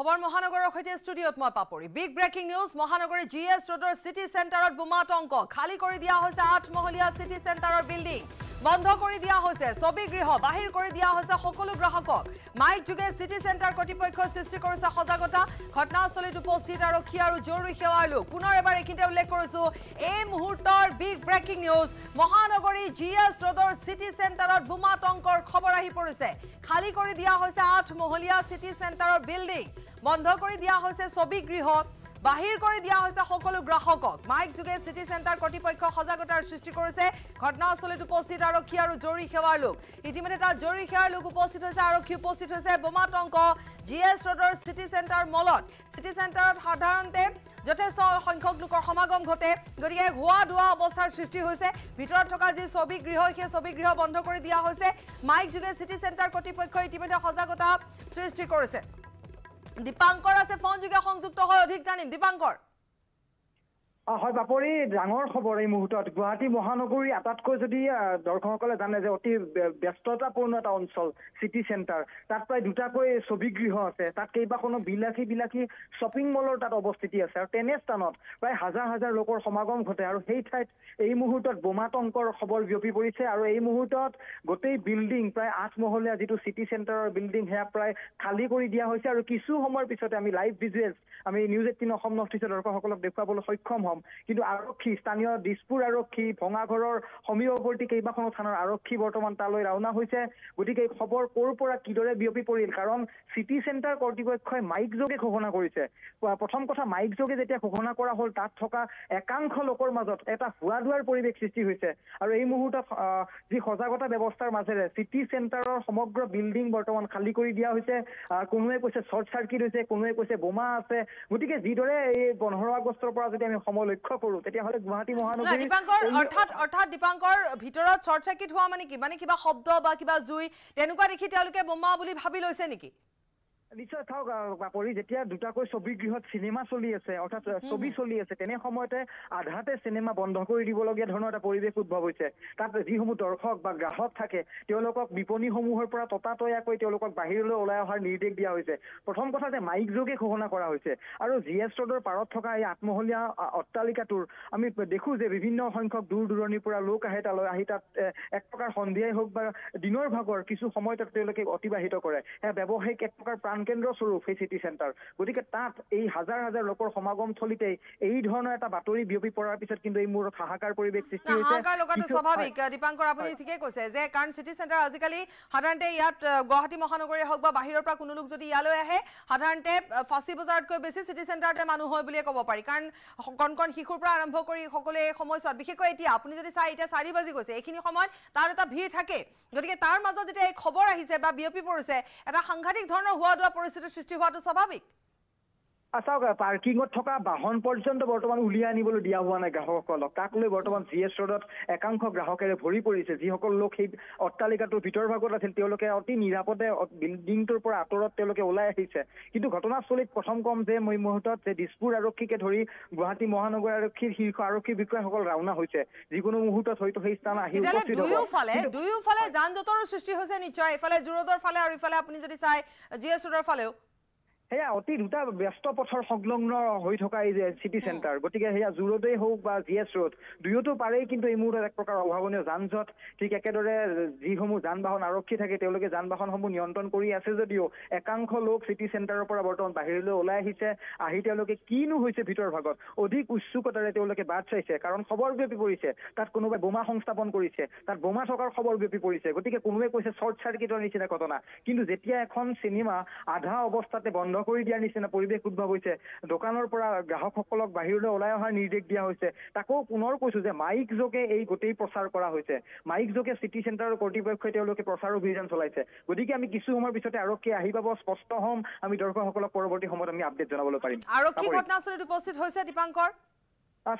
খবৰ মহানগৰৰ সৈতে ষ্টুডিঅ'ত মই পাপৰি বিগ ব্ৰেকিং নিউজ মহানগৰী জি এছ ৰোডৰ চিটি চেণ্টাৰত বোমাতংক খালী কৰি দিয়া হৈছে আঠমহলীয়া চিটি চেণ্টাৰৰ বিল্ডিং বন্ধ কৰি দিয়া হৈছে ছবি গৃহ বাহিৰ কৰি দিয়া হৈছে সকলো গ্ৰাহকক মাইক যোগে চিটি চেণ্টাৰ কৰ্তৃপক্ষই সৃষ্টি কৰিছে সজাগতা ঘটনাস্থলীত উপস্থিত আৰক্ষী আৰু জৰুৰী সেৱাৰ লোক পুনৰ এবাৰ এইখিনিতে উল্লেখ কৰিছো এই মুহূৰ্তৰ বিগ ব্ৰেকিং নিউজ মহানগৰী জি এছ ৰোডৰ চিটি চেণ্টাৰত বোমা বোমাতংকৰ খবৰ আহি পৰিছে খালী কৰি দিয়া হৈছে আঠ মহলীয়া চিটি চেণ্টাৰৰ বিল্ডিং বন্ধ কৰি দিয়া হৈছে ছবি গৃহ বাহির করে দিয়া হয়েছে সকল গ্রাহক মাইক যোগে সিটি সেন্টার কর্তৃপক্ষ সজাগতার সৃষ্টি করেছে ঘটনাস্থলীত উপস্থিত আরক্ষী আর জরুরি সেবার লোক ইতিমধ্যে তার জরুরি সেবার লোক উপস্থিত হয়েছে আরক্ষী উপস্থিত হয়েছে বোমাতঙ্ক জি এস রোডর সিটি সেন্টার মলত সিটি সেন্টার সাধারণতে যথেষ্ট সংখ্যক লোকের সমাগম ঘটে গতি হুয়া ধোয়া অবস্থার সৃষ্টি হয়েছে ভিতর থাকা যে ছবি গৃহ সেই ছবি গৃহ বন্ধ করে দিয়া হয়েছে মাইক যোগে সিটি সেন্টার কর্তৃপক্ষ ইতিমধ্যে সজাগতা সৃষ্টি করেছে দীপাঙ্কর আছে ফোন যোগে সংযুক্ত হয় অধিক জানিম দীপাঙ্কর হয় বাপৰি ডাঙৰ খবৰ এই মুহূৰ্তত গুৱাহাটী মহানগৰী আটাইতকৈ যদি দৰ্শকসকলে জানে যে অতি ব্যস্ততাপূৰ্ণ এটা অঞ্চল চিটি চেণ্টাৰ তাত প্ৰায় দুটাকৈ ছবিগৃহ আছে তাত কেইবাখনো বিলাসী বিলাসী শ্বপিং মলৰ তাত অৱস্থিতি আছে আৰু তেনে স্থানত প্ৰায় হাজাৰ হাজাৰ লোকৰ সমাগম ঘটে আৰু সেই ঠাইত এই মুহূৰ্তত বোমা বোমাতংকৰ খবৰ বিয়পি পৰিছে আৰু এই মুহূৰ্তত গোটেই বিল্ডিং প্ৰায় আঠ মহলীয়া যিটো চিটি চেণ্টাৰৰ বিল্ডিং সেয়া প্ৰায় খালী কৰি দিয়া হৈছে আৰু কিছু সময়ৰ পিছতে আমি লাইভ ভিজুৱেলছ আমি নিউজ এইটিন অসম নৰ্থ ইষ্টৰ দৰ্শকসকলক দেখুৱাবলৈ সক্ষম হ'ম কিন্তু আৰক্ষী স্থানীয় দিছপুৰ আৰক্ষী ভঙাঘৰৰ সমীপৱৰ্তী কেইবাখনো থানাৰ আৰক্ষী বৰ্তমান তালৈ ৰাওনা হৈছে গতিকে এই খবৰ ক'ৰ পৰা কিদৰে বিয়পি পৰিল কাৰণ চিটি চেণ্টাৰ কৰ্তৃপক্ষই মাইক যোগে ঘোষণা কৰিছে প্ৰথম কথা মাইক যোগে যেতিয়া ঘোষণা কৰা হ'ল তাত থকা একাংশ লোকৰ মাজত এটা হোৱা ধোৱাৰ পৰিৱেশ সৃষ্টি হৈছে আৰু এই মুহূৰ্তত যি সজাগতা ব্যৱস্থাৰ মাজেৰে চিটি চেণ্টাৰৰ সমগ্ৰ বিল্ডিং বৰ্তমান খালী কৰি দিয়া হৈছে কোনোৱে কৈছে শ্বৰ্ট চাৰ্কিট হৈছে কোনোৱে কৈছে বোমা আছে গতিকে যিদৰে এই পোন্ধৰ আগষ্টৰ পৰা যদি আমি সম মই লক্ষ্য কৰো তেতিয়াহলে গুৱাহাটী মহানগৰী দীপাংকৰ অৰ্থাৎ অৰ্থাৎ দীপাংকৰ ভিতৰত চৰ্চাকিত হোৱা মানে কি মানে কিবা শব্দ বা কিবা জুই তেনেকুৱা দেখি তেওঁলোকে বোমা বুলি ভাবি লৈছে নেকি নিশ্চয় চাওক বাপৰি যেতিয়া দুটাকৈ ছবি গৃহত চিনেমা চলি আছে অৰ্থাৎ ছবি চলি আছে তেনে সময়তে আধাতে চিনেমা বন্ধ কৰি দিবলগীয়া ধৰণৰ এটা পৰিৱেশ উদ্ভৱ হৈছে তাত যিসমূহ দৰ্শক বা গ্ৰাহক থাকে তেওঁলোকক বিপণীসমূহৰ পৰা ততাতৈয়াকৈ তেওঁলোকক বাহিৰলৈ ওলাই অহাৰ নিৰ্দেশ দিয়া হৈছে প্ৰথম কথা যে মাইক যোগে ঘোষণা কৰা হৈছে আৰু জি এছ ৰোডৰ পাৰত থকা এই আত্মহলীয়া অট্টালিকাটোৰ আমি দেখো যে বিভিন্ন সংখ্যক দূৰ দূৰণিৰ পৰা লোক আহে তালৈ আহি তাত এক প্ৰকাৰ সন্ধিয়াই হওক বা দিনৰ ভাগৰ কিছু সময় তাত তেওঁলোকে অতিবাহিত কৰে সেয়া ব্যৱসায়িক এক প্ৰকাৰ প্ৰাণ ধ্যান কেন্দ্ৰ স্বৰূপ সেই চিটি চেণ্টাৰ গতিকে তাত এই হাজাৰ হাজাৰ লোকৰ সমাগমস্থলীতে এই ধৰণৰ এটা বাতৰি বিয়পি পৰাৰ পিছত কিন্তু এই মূৰত হাহাকাৰ পৰিৱেশ সৃষ্টি স্বাভাৱিক দীপাংকৰ আপুনি ঠিকেই কৈছে যে কাৰণ চিটি চেণ্টাৰ আজিকালি সাধাৰণতে ইয়াত গুৱাহাটী মহানগৰীয়ে হওক বা বাহিৰৰ পৰা কোনো লোক যদি ইয়ালৈ আহে সাধাৰণতে ফাঁচী বজাৰতকৈ বেছি চিটি চেণ্টাৰতে মানুহ হয় বুলিয়ে ক'ব পাৰি কাৰণ কণ কণ শিশুৰ পৰা আৰম্ভ কৰি সকলোৱে এই সময়ছোৱাত বিশেষকৈ এতিয়া আপুনি যদি চাই এতিয়া চাৰি বাজি গৈছে এইখিনি সময়ত তাৰ এটা ভিৰ থাকে গতিকে তাৰ মাজত যেতিয়া এই খবৰ আহিছে বা বিয়পি পৰিছে এটা সাংঘাতিক ধৰণৰ হোৱা দুৱা পৰিস্থিতিৰ সৃষ্টি হোৱাটো স্বাভাৱিক চাওক পাৰ্কিঙত থকা বাহন পৰ্যন্ত বৰ্তমান উলিয়াই আনিবলৈ দিয়া হোৱা নাই গ্ৰাহকসকলক তাক লৈ বৰ্তমান জি এছ ৰোডত একাংশ গ্ৰাহকেৰে ভৰি পৰিছে যিসকল লোক সেই অট্টালিকাটোৰ ভিতৰ ভাগত আছিল তেওঁলোকে অতি নিৰাপদে বিল্ডিংটোৰ পৰা আঁতৰত তেওঁলোকে ওলাই আহিছে কিন্তু ঘটনাস্থলীত প্ৰথম ক'ম যে মই মুহূৰ্তত যে দিছপুৰ আৰক্ষীকে ধৰি গুৱাহাটী মহানগৰ আৰক্ষীৰ শীৰ্ষ আৰক্ষী বিষয়াসকল ৰাওনা হৈছে যিকোনো মুহূৰ্তত হয়তো সেই স্থান আহি দুয়োফালে দুয়োফালে যান জঁটৰ সৃষ্টি হৈছে নিশ্চয় ইফালে জোৰোডৰ ফালে আৰু ইফালে আপুনি যদি চাই জি এছ ৰোডৰ ফালেও সেয়া অতি দুটা ব্যস্ত পথৰ সংলগ্ন হৈ থকা এই যে চিটি চেণ্টাৰ গতিকে সেয়া জু ৰোডেই হওক বা জি এছ ৰোড দুয়োটো পাৰেই কিন্তু এই মুহূৰ্তত এক প্ৰকাৰ অভাৱনীয় যান যানজঁট ঠিক একেদৰে যিসমূহ যান বাহন আৰক্ষী থাকে তেওঁলোকে যান বাহনসমূহ নিয়ন্ত্ৰণ কৰি আছে যদিও একাংশ লোক চিটি চেণ্টাৰৰ পৰা বৰ্তমান বাহিৰলৈ ওলাই আহিছে আহি তেওঁলোকে কিনো হৈছে ভিতৰ ভাগত অধিক উৎসুকতাৰে তেওঁলোকে বাট চাইছে কাৰণ খবৰ বিয়পি পৰিছে তাত কোনোবাই বোমা সংস্থাপন কৰিছে তাত বোমা থকাৰ খবৰ বিয়পি পৰিছে গতিকে কোনোৱে কৈছে শ্বৰ্ট চাৰ্কিটৰ নিচিনা ঘটনা কিন্তু যেতিয়া এখন চিনেমা আধা অৱস্থাতে বন্ধ কৰি দিয়াৰ নিচিনা পৰিৱেশ উদ্ভৱ হৈছে দোকানৰ পৰা গ্ৰাহকসকলক বাহিৰলৈ ওলাই অহাৰ নিৰ্দেশ দিয়া হৈছে তাকো পুনৰ কৈছো যে মাইক যোগে এই গোটেই প্ৰচাৰ কৰা হৈছে মাইক যোগে চিটি চেণ্টাৰৰ কৰ্তৃপক্ষই তেওঁলোকে প্ৰচাৰ অভিযান চলাইছে গতিকে আমি কিছু সময়ৰ পিছতে আৰক্ষী আহি পাব স্পষ্ট হ'ম আমি দৰ্শকসকলক পৰৱৰ্তী সময়ত আমি আপডেট জনাবলৈ পাৰিম আৰক্ষী ঘটনাস্থলীত উপস্থিত হৈছে দীপাংকৰ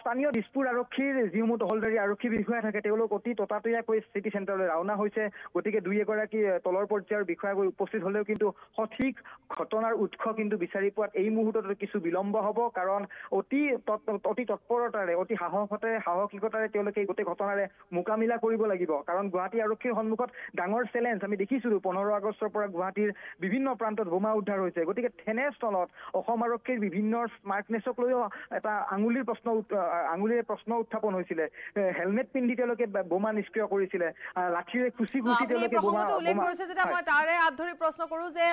স্থানীয় দিছপুৰ আৰক্ষীৰ যি সমূহ তহলদাৰী আৰক্ষী বিষয়া থাকে তেওঁলোক অতি ততাতৈয়াকৈ চিটি চেণ্টাৰলৈ ৰাওনা হৈছে গতিকে দুই এগৰাকী তলৰ পৰ্যায়ৰ বিষয়াকৈ উপস্থিত হলেও কিন্তু সঠিক ঘটনাৰ উৎস কিন্তু বিচাৰি পোৱাত এই মুহূৰ্তত কিছু বিলম্ব হ'ব কাৰণ অতি অতি তৎপৰতাৰে অতি সাহসতে সাহসিকতাৰে তেওঁলোকে এই গোটেই ঘটনাৰে মোকামিলা কৰিব লাগিব কাৰণ গুৱাহাটী আৰক্ষীৰ সন্মুখত ডাঙৰ চেলেঞ্জ আমি দেখিছিলো পোন্ধৰ আগষ্টৰ পৰা গুৱাহাটীৰ বিভিন্ন প্ৰান্তত বোমা উদ্ধাৰ হৈছে গতিকে তেনেস্থলত অসম আৰক্ষীৰ বিভিন্ন স্মাৰ্টনেছক লৈও এটা আঙুলিৰ প্ৰশ্ন আঙুলিৰে প্ৰশ্ন উত্থাপন হৈছিলে হেলমেট পিন্ধি তেওঁলোকে বোমা নিষ্ক্ৰিয় কৰিছিলে লাঠিৰে খুচি খুচি তাৰে আধৰি প্ৰশ্ন কৰো যে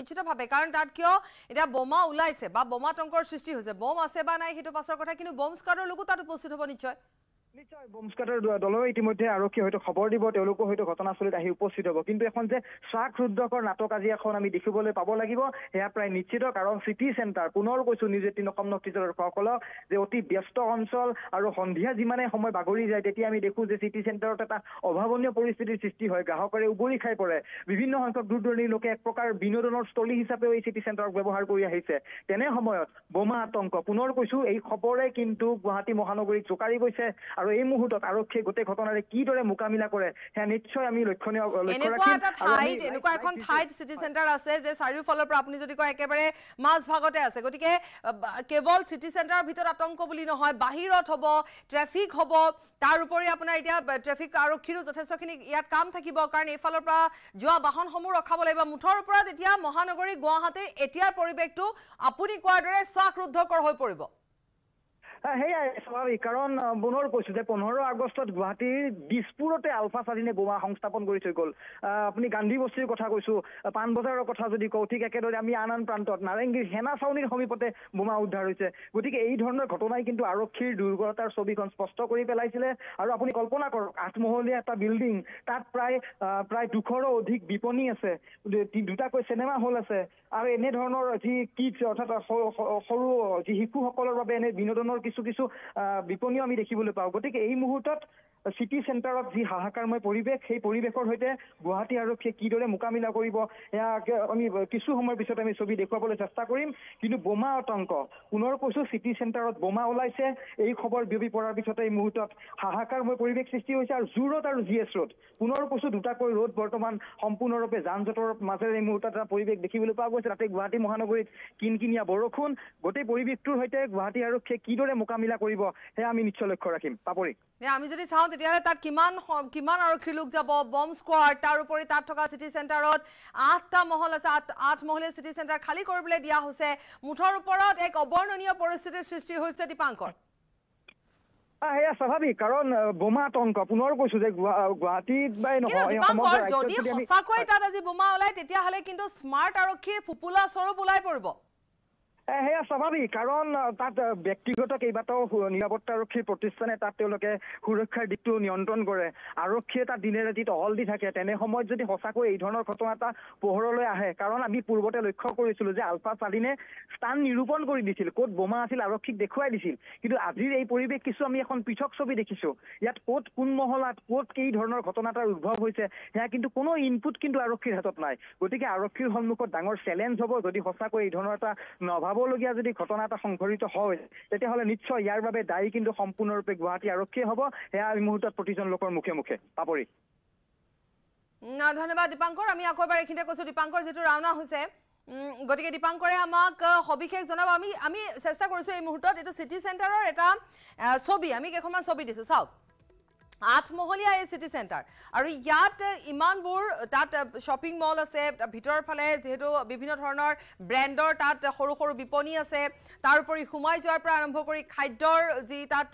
নিশ্চিতভাৱে কাৰণ তাত কিয় এতিয়া বোমা ওলাইছে বা বোমাটংকৰ সৃষ্টি হৈছে বম আছে বা নাই সেইটো পাছৰ কথা কিন্তু বম স্কাৰৰ লোকো তাত উপস্থিত হ'ব নিশ্চয় নিশ্চয় বোমস্কাটৰ দলৰ ইতিমধ্যে আৰক্ষীয়ে হয়তো খবৰ দিব তেওঁলোকো হয়তো ঘটনাস্থলীত আহি উপস্থিত হ'ব কিন্তু এখন যে শ্বাস ৰুদ্ধকৰ নাটক আজি এখন আমি দেখিবলৈ পাব লাগিব সেয়া প্ৰায় নিশ্চিত কাৰণ চিটি চেণ্টাৰ পুনৰ কৈছো নিউজ এইটিন অসম নক্তিজলকসকলক যে অতি ব্যস্ত অঞ্চল আৰু সন্ধিয়া যিমানে সময় বাগৰি যায় তেতিয়া আমি দেখো যে চিটি চেণ্টাৰত এটা অভাৱনীয় পৰিস্থিতিৰ সৃষ্টি হয় গ্ৰাহকেৰে উবৰি খাই পৰে বিভিন্ন সংখ্যক দূৰ দূৰণিৰ লোকে এক প্ৰকাৰ বিনোদনৰ স্থলী হিচাপেও এই চিটি চেণ্টাৰক ব্যৱহাৰ কৰি আহিছে তেনে সময়ত বোমা আতংক পুনৰ কৈছো এই খবৰে কিন্তু গুৱাহাটী মহানগৰীক জোকাৰি গৈছে আৰু এই মুহূৰ্তত আৰক্ষীয়ে গোটেই ঘটনাৰে কিদৰে মোকামিলা কৰে সেয়া নিশ্চয় আমি লক্ষ্য কেৱল চিটি চেণ্টাৰৰ ভিতৰত আতংক বুলি নহয় বাহিৰত হ'ব ট্ৰেফিক হ'ব তাৰ উপৰি আপোনাৰ এতিয়া ট্ৰেফিক আৰক্ষীৰো যথেষ্টখিনি ইয়াত কাম থাকিব কাৰণ এইফালৰ পৰা যোৱা বাহনসমূহ ৰখাব লাগিব মুঠৰ ওপৰত এতিয়া মহানগৰী গুৱাহাটীৰ এতিয়াৰ পৰিৱেশটো আপুনি কোৱাৰ দৰে শ্বাসৰুদ্ধকৰ হৈ পৰিব সেয়াই স্বাভাৱিক কাৰণ পুনৰ কৈছো যে পোন্ধৰ আগষ্টত গুৱাহাটীৰ দিছপুৰতে আলফা স্বাধীনে বোমা সংস্থাপন কৰি থৈ গ'ল আপুনি গান্ধী বস্তিৰ কথা কৈছো পাণবজাৰৰ কথা যদি কওঁ ঠিক একেদৰে আমি আন আন প্ৰান্তত নাৰেংগীৰ সেনা চাউনীৰ সমীপতে বোমা উদ্ধাৰ হৈছে গতিকে এই ধৰণৰ ঘটনাই কিন্তু আৰক্ষীৰ দুৰ্বলতাৰ ছবিখন স্পষ্ট কৰি পেলাইছিলে আৰু আপুনি কল্পনা কৰক আঠমহলীয়া এটা বিল্ডিং তাত প্ৰায় প্ৰায় দুশৰো অধিক বিপণী আছে দুটাকৈ চিনেমা হল আছে আৰু এনেধৰণৰ যি কিডছ অৰ্থাৎ সৰু যি শিশুসকলৰ বাবে এনে বিনোদনৰ কিছু কিছু বিপণীও আমি দেখিবলৈ পাওঁ গতিকে এই মুহূৰ্তত চিটি চেণ্টাৰত যি হাহাকাৰময় পৰিৱেশ সেই পৰিৱেশৰ সৈতে গুৱাহাটী আৰক্ষীয়ে কিদৰে মোকাবিলা কৰিব সেয়া আমি কিছু সময়ৰ পিছত আমি ছবি দেখুৱাবলৈ চেষ্টা কৰিম কিন্তু বোমা আতংক পুনৰ কৈছো চিটি চেণ্টাৰত বোমা ওলাইছে এই খবৰ বিয়পি পৰাৰ পিছতে এই মুহূৰ্তত হাহাকাৰময় পৰিৱেশ সৃষ্টি হৈছে আৰু জু ৰোড আৰু জি এছ ৰোড পুনৰ কৈছো দুটাকৈ ৰোড বৰ্তমান সম্পূৰ্ণৰূপে যান জঁটৰ মাজেৰে এই মুহূৰ্তত এটা পৰিৱেশ দেখিবলৈ পোৱা গৈছে তাতে গুৱাহাটী মহানগৰীত কিনকিনীয়া বৰষুণ গোটেই পৰিৱেশটোৰ সৈতে গুৱাহাটী আৰক্ষীয়ে কিদৰে মোকাবিলা কৰিব সেয়া আমি নিশ্চয় লক্ষ্য ৰাখিম পাপৰি আমি যদি চাওঁ তেতিয়াহ'লে তাত কিমান কিমান আৰক্ষীৰ লোক যাব বম স্কোৱাৰ তাৰোপৰি তাত থকা চিটি চেণ্টাৰত আঠটা মহল আছে আঠ মহলীয়া চিটি চেণ্টাৰ খালী কৰিবলৈ দিয়া হৈছে মুঠৰ ওপৰত এক অৱৰ্ণনীয় পৰিস্থিতিৰ সৃষ্টি হৈছে দীপাংকৰ যদি সঁচাকৈ তাত আজি বোমা ওলাই তেতিয়াহ'লে কিন্তু স্মাৰ্ট আৰক্ষীৰ ফুপুলা স্বৰূপ ওলাই পৰিব সেয়া স্বাভাৱিক কাৰণ তাত ব্যক্তিগত কেইবাটাও নিৰাপত্তাৰক্ষীৰ প্ৰতিষ্ঠানে তাত তেওঁলোকে সুৰক্ষাৰ দিশটো নিয়ন্ত্ৰণ কৰে আৰক্ষীয়ে তাত দিনে ৰাতি টহল দি থাকে তেনে সময়ত যদি সঁচাকৈ এই ধৰণৰ ঘটনা এটা পোহৰলৈ আহে কাৰণ আমি পূৰ্বতে লক্ষ্য কৰিছিলো যে আলফা চালিনে স্থান নিৰূপণ কৰি দিছিল ক'ত বোমা আছিল আৰক্ষীক দেখুৱাই দিছিল কিন্তু আজিৰ এই পৰিৱেশ কিছু আমি এখন পৃথক ছবি দেখিছো ইয়াত ক'ত কোন মহলাত ক'ত কি ধৰণৰ ঘটনা এটাৰ উদ্ভৱ হৈছে সেয়া কিন্তু কোনো ইনপুট কিন্তু আৰক্ষীৰ হাতত নাই গতিকে আৰক্ষীৰ সন্মুখত ডাঙৰ চেলেঞ্জ হ'ব যদি সঁচাকৈ এই ধৰণৰ এটা নভাব হ'বলগীয়া যদি ঘটনা এটা সংঘটিত হয় তেতিয়াহ'লে নিশ্চয় ইয়াৰ বাবে দায়ী কিন্তু সম্পূৰ্ণৰূপে গুৱাহাটী আৰক্ষীয়ে হ'ব সেয়া এই মুহূৰ্তত প্ৰতিজন লোকৰ মুখে মুখে পাপৰি ধন্যবাদ দীপাংকৰ আমি আকৌ এবাৰ এইখিনিতে কৈছোঁ দীপাংকৰ যিটো ৰাওনা হৈছে গতিকে দীপাংকৰে আমাক সবিশেষ জনাব আমি আমি চেষ্টা কৰিছোঁ এই মুহূৰ্তত এইটো চিটি চেণ্টাৰৰ এটা ছবি আমি কেইখনমান ছবি দিছোঁ চাওক আঠমহলীয়া এই চিটি চেণ্টাৰ আৰু ইয়াত ইমানবোৰ তাত শ্বপিং মল আছে ভিতৰৰ ফালে যিহেতু বিভিন্ন ধৰণৰ ব্ৰেণ্ডৰ তাত সৰু সৰু বিপণী আছে তাৰোপৰি সোমাই যোৱাৰ পৰা আৰম্ভ কৰি খাদ্যৰ যি তাত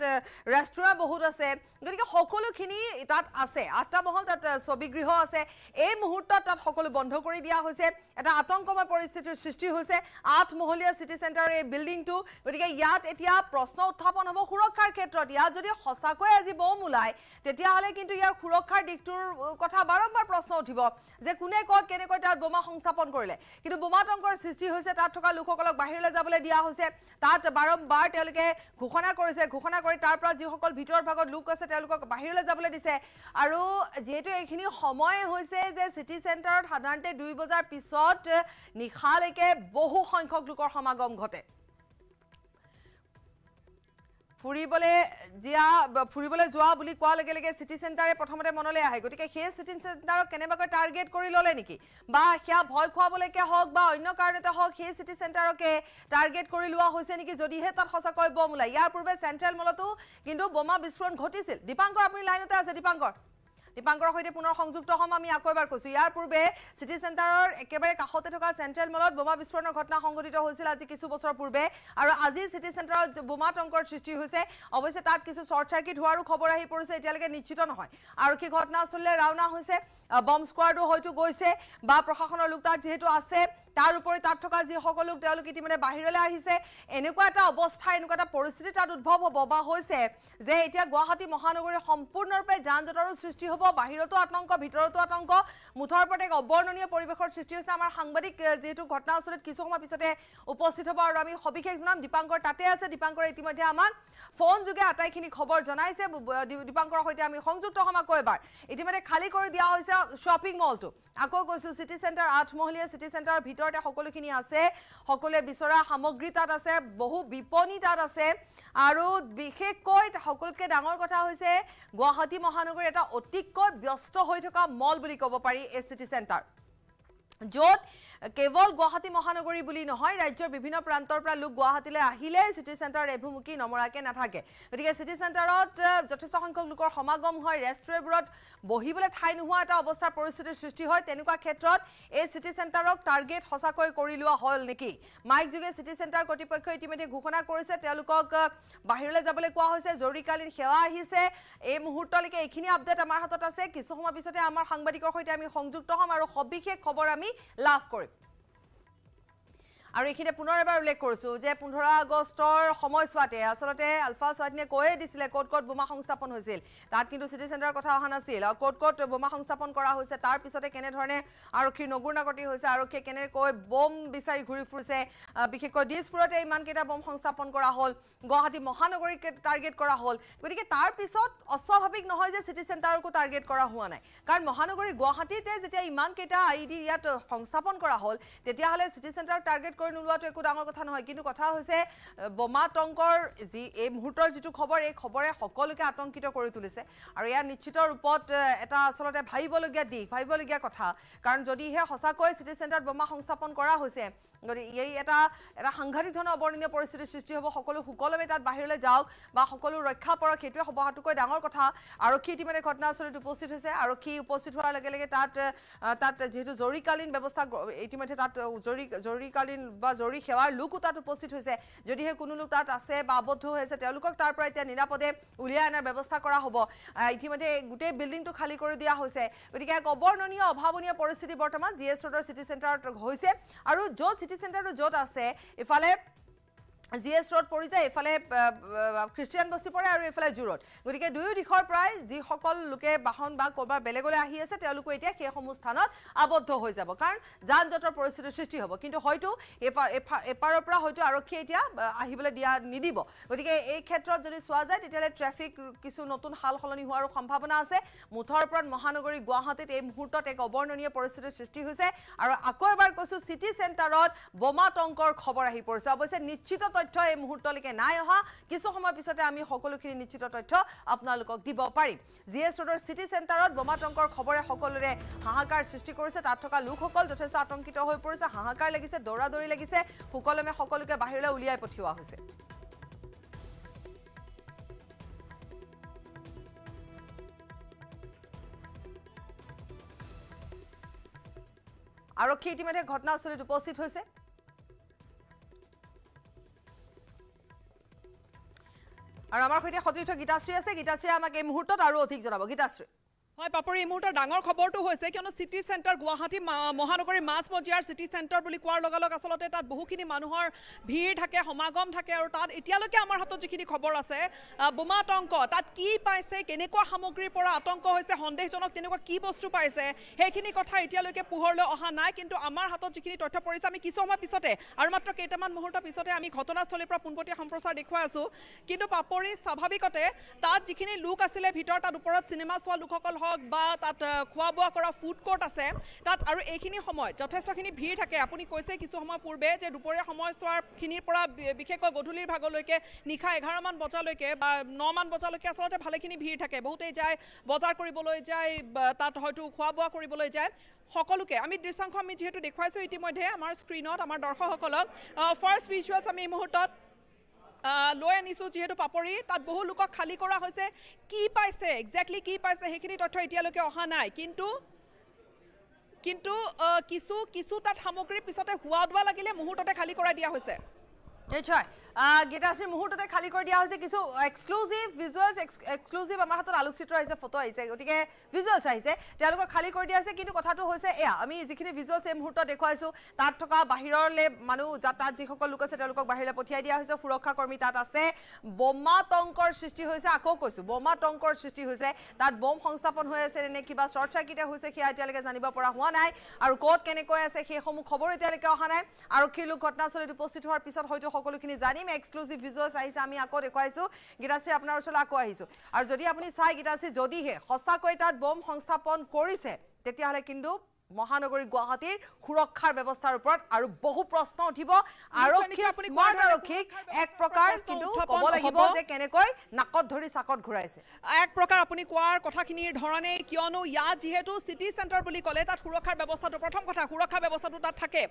ৰেষ্টুৰাঁ বহুত আছে গতিকে সকলোখিনি তাত আছে আঠটা মহল তাত ছবিগৃহ আছে এই মুহূৰ্তত তাত সকলো বন্ধ কৰি দিয়া হৈছে এটা আতংকময় পৰিস্থিতিৰ সৃষ্টি হৈছে আঠমহলীয়া চিটি চেণ্টাৰৰ এই বিল্ডিংটো গতিকে ইয়াত এতিয়া প্ৰশ্ন উত্থাপন হ'ব সুৰক্ষাৰ ক্ষেত্ৰত ইয়াত যদি সঁচাকৈ আজি বম ওলায় তেতিয়াহ'লে কিন্তু ইয়াৰ সুৰক্ষাৰ দিশটোৰ কথা বাৰম্বাৰ প্ৰশ্ন উঠিব যে কোনে ক'ত কেনেকৈ তাত বোমা সংস্থাপন কৰিলে কিন্তু বোমা বোমাতংকৰ সৃষ্টি হৈছে তাত থকা লোকসকলক বাহিৰলৈ যাবলৈ দিয়া হৈছে তাত বাৰম্বাৰ তেওঁলোকে ঘোষণা কৰিছে ঘোষণা কৰি তাৰ পৰা যিসকল ভিতৰৰ ভাগত লোক আছে তেওঁলোকক বাহিৰলৈ যাবলৈ দিছে আৰু যিহেতু এইখিনি সময় হৈছে যে চিটি চেণ্টাৰত সাধাৰণতে দুই বজাৰ পিছত নিশালৈকে বহু সংখ্যক লোকৰ সমাগম ঘটে ফুৰিবলৈ দিয়া ফুৰিবলৈ যোৱা বুলি কোৱাৰ লগে লগে চিটি চেণ্টাৰে প্ৰথমতে মনলৈ আহে গতিকে সেই চিটি চেণ্টাৰক কেনেবাকৈ টাৰ্গেট কৰি ল'লে নেকি বা সেয়া ভয় খুৱাবলৈকে হওক বা অন্য কাৰণতে হওক সেই চিটি চেণ্টাৰকে টাৰ্গেট কৰি লোৱা হৈছে নেকি যদিহে তাত সঁচাকৈ বম ওলায় ইয়াৰ পূৰ্বে চেণ্ট্ৰেল মলতো কিন্তু বোমা বিস্ফোৰণ ঘটিছিল দীপাংকৰ আপুনি লাইনতে আছে দীপাংকৰ দীপাংকৰ সৈতে পুনৰ সংযুক্ত হ'ম আমি আকৌ এবাৰ কৈছোঁ ইয়াৰ পূৰ্বে চিটি চেণ্টাৰৰ একেবাৰে কাষতে থকা চেণ্ট্ৰেল মলত বোমা বিস্ফোৰণৰ ঘটনা সংঘটিত হৈছিল আজি কিছু বছৰ পূৰ্বে আৰু আজি চিটি চেণ্টাৰত বোমা বোমাতংকৰ সৃষ্টি হৈছে অৱশ্যে তাত কিছু শ্বৰ্ট চাৰ্কিট হোৱাৰো খবৰ আহি পৰিছে এতিয়ালৈকে নিশ্চিত নহয় আৰক্ষী ঘটনাস্থলীলৈ ৰাওনা হৈছে বম স্কোয়াডো হয়তো গৈছে বা প্রশাসনের লোক তার যেহেতু আছে তার উপরে তার থাকা যখন লোক ইতিমধ্যে বাহিরলে আহিছে এনেকা একটা অবস্থা এনেকা একটা পরিস্থিতি তাদের উদ্ভব হব বা হয়েছে যে এটা গুয়াহী মহানগরী সম্পূর্ণরূপে যান জটারও সৃষ্টি হব বাহিরতো আতঙ্ক ভিতরতো আতঙ্ক মুঠর ওপর এক অবর্ণনীয় পরিবেশের সৃষ্টি হয়েছে আমার সাংবাদিক যেহেতু ঘটনাস্থলীত কিছু সময় পিছতে উপস্থিত হব আর আমি সবিশেষ জানাম দীপাঙ্কর তাতে আছে দীপাঙ্করে ইতিমধ্যে আমাক ফোন যোগে আটাইখিনি খবর জানাইছে দীপাঙ্করের সঙ্গে আমি সংযুক্ত হম আকো এবার ইতিমধ্যে খালি করে দিয়া হয়েছে এটা শপিং মলটো আকৌ কৈছোঁ চিটি চেণ্টাৰ আঠমহলীয়া চিটি চেণ্টাৰৰ ভিতৰতে সকলোখিনি আছে সকলোৱে বিচৰা সামগ্ৰী তাত আছে বহু বিপণী তাত আছে আৰু বিশেষকৈ সকলোতকৈ ডাঙৰ কথা হৈছে গুৱাহাটী মহানগৰী এটা অতিকৈ ব্যস্ত হৈ থকা মল বুলি ক'ব পাৰি এই চিটি চেণ্টাৰ য'ত কেৱল গুৱাহাটী মহানগৰী বুলি নহয় ৰাজ্যৰ বিভিন্ন প্ৰান্তৰ পৰা লোক গুৱাহাটীলৈ আহিলে চিটি চেণ্টাৰত এভুমুখী নমৰাকৈ নাথাকে গতিকে চিটি চেণ্টাৰত যথেষ্ট সংখ্যক লোকৰ সমাগম হয় ৰেষ্টুৰেণ্টবোৰত বহিবলৈ ঠাই নোহোৱা এটা অৱস্থাৰ পৰিস্থিতিৰ সৃষ্টি হয় তেনেকুৱা ক্ষেত্ৰত এই চিটি চেণ্টাৰক টাৰ্গেট সঁচাকৈ কৰি লোৱা হ'ল নেকি মাইকযোগে চিটি চেণ্টাৰ কৰ্তৃপক্ষই ইতিমধ্যে ঘোষণা কৰিছে তেওঁলোকক বাহিৰলৈ যাবলৈ কোৱা হৈছে জৰুৰীকালীন সেৱা আহিছে এই মুহূৰ্তলৈকে এইখিনি আপডেট আমাৰ হাতত আছে কিছু সময় পিছতে আমাৰ সাংবাদিকৰ সৈতে আমি সংযুক্ত হ'ম আৰু সবিশেষ খবৰ আমি লাভ কৰিম আৰু এইখিনি পুনৰ এবাৰ উল্লেখ কৰিছোঁ যে পোন্ধৰ আগষ্টৰ সময়ছোৱাতে আচলতে আলফা স্বাধীনে কৈয়ে দিছিলে ক'ত ক'ত বোমা সংস্থাপন হৈছিল তাত কিন্তু চিটি চেণ্টাৰৰ কথা অহা নাছিল আৰু ক'ত ক'ত বোমা সংস্থাপন কৰা হৈছে তাৰপিছতে কেনেধৰণে আৰক্ষীৰ নগুৰ্ণাগতি হৈছে আৰক্ষীয়ে কেনেকৈ বোম বিচাৰি ঘূৰি ফুৰিছে বিশেষকৈ দিছপুৰতে ইমানকেইটা বোম সংস্থাপন কৰা হ'ল গুৱাহাটী মহানগৰীক টাৰ্গেট কৰা হ'ল গতিকে তাৰপিছত অস্বাভাৱিক নহয় যে চিটি চেণ্টাৰকো টাৰ্গেট কৰা হোৱা নাই কাৰণ মহানগৰী গুৱাহাটীতে যেতিয়া ইমানকেইটা আই ডি ইয়াত সংস্থাপন কৰা হ'ল তেতিয়াহ'লে চিটি চেণ্টাৰক টাৰ্গেট কৰিব কৰি নোলোৱাটো একো ডাঙৰ কথা নহয় কিন্তু কথা হৈছে বোমা টংকৰ যি এই মুহূৰ্তৰ যিটো খবৰ এই খবৰে সকলোকে আতংকিত কৰি তুলিছে আৰু ইয়াৰ নিশ্চিত ৰূপত এটা আচলতে ভাবিবলগীয়া দিশ ভাবিবলগীয়া কথা কাৰণ যদিহে সঁচাকৈ চিটি চেণ্টাৰত বোমা সংস্থাপন কৰা হৈছে গতিকে এই এটা এটা সাংঘাতিক ধৰণৰ অৱৰ্ণনীয় পৰিস্থিতিৰ সৃষ্টি হ'ব সকলো সুকলমে তাত বাহিৰলৈ যাওক বা সকলো ৰক্ষা পৰক সেইটোৱে সভাটোকৈ ডাঙৰ কথা আৰক্ষী ইতিমধ্যে ঘটনাস্থলীত উপস্থিত হৈছে আৰক্ষী উপস্থিত হোৱাৰ লগে লগে তাত তাত যিহেতু জৰুৰীকালীন ব্যৱস্থা ইতিমধ্যে তাত জৰুৰী জৰুৰীকালীন বা জৰুৰী সেৱাৰ লোকো তাত উপস্থিত হৈছে যদিহে কোনো লোক তাত আছে বা আবদ্ধ হৈ আছে তেওঁলোকক তাৰ পৰা এতিয়া নিৰাপদে উলিয়াই অনাৰ ব্যৱস্থা কৰা হ'ব ইতিমধ্যে গোটেই বিল্ডিংটো খালী কৰি দিয়া হৈছে গতিকে এক অৱৰ্ণনীয় অভাৱনীয় পৰিস্থিতি বৰ্তমান জি এছ ৰোডৰ চিটি চেণ্টাৰত হৈছে আৰু য'ত চিটি সেন্টারও যত আছে ইফালে জি এছ ৰোড পৰি যায় এইফালে খ্ৰীষ্টিয়ান বস্তি পৰে আৰু এইফালে জুৰত গতিকে দুয়ো দিশৰ পৰাই যিসকল লোকে বাহন বা ক'ৰবাৰ বেলেগলৈ আহি আছে তেওঁলোকো এতিয়া সেইসমূহ স্থানত আবদ্ধ হৈ যাব কাৰণ যান জঁটৰ পৰিস্থিতিৰ সৃষ্টি হ'ব কিন্তু হয়তো এপাৰৰ পৰা হয়তো আৰক্ষীয়ে এতিয়া আহিবলৈ দিয়া নিদিব গতিকে এই ক্ষেত্ৰত যদি চোৱা যায় তেতিয়াহ'লে ট্ৰেফিক কিছু নতুন সাল সলনি হোৱাৰো সম্ভাৱনা আছে মুঠৰ ওপৰত মহানগৰী গুৱাহাটীত এই মুহূৰ্তত এক অৱৰ্ণনীয় পৰিস্থিতিৰ সৃষ্টি হৈছে আৰু আকৌ এবাৰ কৈছোঁ চিটি চেণ্টাৰত বোমাটংকৰ খবৰ আহি পৰিছে অৱশ্যে নিশ্চিত তথ্য এই মুহূৰ্তলৈকে নাই অহা কিছু সময় পিছতে আমি সকলোখিনি নিশ্চিত তথ্য আপোনালোকক দিব পাৰিম জি এছ ৰোডৰ চিটি চেণ্টাৰত খবৰে সকলোৰে হাহাকাৰ সৃষ্টি কৰিছে তাত থকা লোকসকল যথেষ্ট আতংকিত হৈ পৰিছে হাহাকাৰ লাগিছে দৌৰাদৌৰি লাগিছে সুকলমে সকলোকে বাহিৰলৈ উলিয়াই পঠিওৱা হৈছে আৰক্ষী ইতিমধ্যে ঘটনাস্থলীত উপস্থিত হৈছে আৰু আমাৰ সৈতে সতীৰ্থ গীতাশ্ৰী আছে গীতাশ্ৰীয়ে আমাক এই মুহূৰ্তত আৰু অধিক জনাব গীতাশ্ৰী হয় পাপৰি এই মুহূৰ্তৰ ডাঙৰ খবৰটো হৈছে কিয়নো চিটি চেণ্টাৰ গুৱাহাটী মহানগৰীৰ মাজমজিয়াৰ চিটি চেণ্টাৰ বুলি কোৱাৰ লগে লগে আচলতে তাত বহুখিনি মানুহৰ ভিৰ থাকে সমাগম থাকে আৰু তাত এতিয়ালৈকে আমাৰ হাতত যিখিনি খবৰ আছে বোমা আতংক তাত কি পাইছে কেনেকুৱা সামগ্ৰীৰ পৰা আতংক হৈছে সন্দেহজনক তেনেকুৱা কি বস্তু পাইছে সেইখিনি কথা এতিয়ালৈকে পোহৰলৈ অহা নাই কিন্তু আমাৰ হাতত যিখিনি তথ্য পৰিছে আমি কিছু সময় পিছতে আৰু মাত্ৰ কেইটামান মুহূৰ্তৰ পিছতে আমি ঘটনাস্থলীৰ পৰা পোনপটীয়া সম্প্ৰচাৰ দেখুৱাই আছোঁ কিন্তু পাপৰি স্বাভাৱিকতে তাত যিখিনি লোক আছিলে ভিতৰত তাত ওপৰত চিনেমা চোৱা লোকসকল হওক হওক বা তাত খোৱা বোৱা কৰা ফুড কোৰ্ট আছে তাত আৰু এইখিনি সময় যথেষ্টখিনি ভিৰ থাকে আপুনি কৈছে কিছু সময় পূৰ্বে যে দুপৰীয়া সময়ছোৱাৰখিনিৰ পৰা বিশেষকৈ গধূলিৰ ভাগলৈকে নিশা এঘাৰমান বজালৈকে বা নমান বজালৈকে আচলতে ভালেখিনি ভিৰ থাকে বহুতেই যায় বজাৰ কৰিবলৈ যায় তাত হয়তো খোৱা বোৱা কৰিবলৈ যায় সকলোকে আমি দৃশ্যাংশ আমি যিহেতু দেখুৱাইছোঁ ইতিমধ্যে আমাৰ স্ক্ৰীণত আমাৰ দৰ্শকসকলক ফাৰ্ষ্ট ভিজুৱেলছ আমি এই মুহূৰ্তত লৈ আনিছোঁ যিহেতু পাপৰি তাত বহু লোকক খালী কৰা হৈছে কি পাইছে একজেক্টলি কি পাইছে সেইখিনি তথ্য এতিয়ালৈকে অহা নাই কিন্তু কিন্তু কিছু কিছু তাত সামগ্ৰী পিছতে হোৱা ধোৱা লাগিলে মুহূৰ্ততে খালী কৰাই দিয়া হৈছে নিশ্চয় গীতাশ্ৰী মুহূৰ্ততে খালী কৰি দিয়া হৈছে কিছু এক্সক্লুজিভ ভিজুৱেলছ এক্সক্লুজিভ আমাৰ হাতত আলোকচিত্ৰ আহিছে ফটো আহিছে গতিকে ভিজুৱেলছ আহিছে তেওঁলোকক খালী কৰি দিয়া হৈছে কিন্তু কথাটো হৈছে এয়া আমি যিখিনি ভিজুৱেলছ এই মুহূৰ্তত দেখুৱাইছোঁ তাত থকা বাহিৰলৈ মানুহ তাত যিসকল লোক আছে তেওঁলোকক বাহিৰলৈ পঠিয়াই দিয়া হৈছে সুৰক্ষাকৰ্মী তাত আছে বোমাতংকৰ সৃষ্টি হৈছে আকৌ কৈছোঁ বোমাতংকৰ সৃষ্টি হৈছে তাত বোম সংস্থাপন হৈ আছে নে কিবা শ্বৰ্ট চাৰ্কিটে হৈছে সেয়া এতিয়ালৈকে জানিব পৰা হোৱা নাই আৰু ক'ত কেনেকৈ আছে সেইসমূহ খবৰ এতিয়ালৈকে অহা নাই আৰক্ষীৰ লোক ঘটনাস্থলীত উপস্থিত হোৱাৰ পিছত হয়তো সকলোখিনি জানিম টাইম এক্সক্লুসিভ ভিজুয়ালস আহিছে আমি আকৌ দেখুৱাইছো গীতাশ্ৰী আপোনাৰ ওচৰলৈ আকৌ আহিছো আৰু যদি আপুনি চাই গীতাশ্ৰী যদিহে সঁচাকৈ তাত বম সংস্থাপন কৰিছে তেতিয়াহ'লে কিন্তু মহানগৰী গুৱাহাটীৰ সুৰক্ষাৰ ব্যৱস্থাৰ ওপৰত আৰু বহু প্ৰশ্ন উঠিব আৰক্ষীক এক প্ৰকাৰ কিন্তু ক'ব লাগিব যে কেনেকৈ নাকত ধৰি চাকত ঘূৰাইছে এক প্ৰকাৰ আপুনি কোৱাৰ কথাখিনিৰ ধৰণে কিয়নো ইয়াত যিহেতু চিটি চেণ্টাৰ বুলি ক'লে তাত সুৰক্ষাৰ ব্যৱস্থাটো প্ৰথম কথা সুৰক্ষা ব্যৱস্থাটো তাত থাকে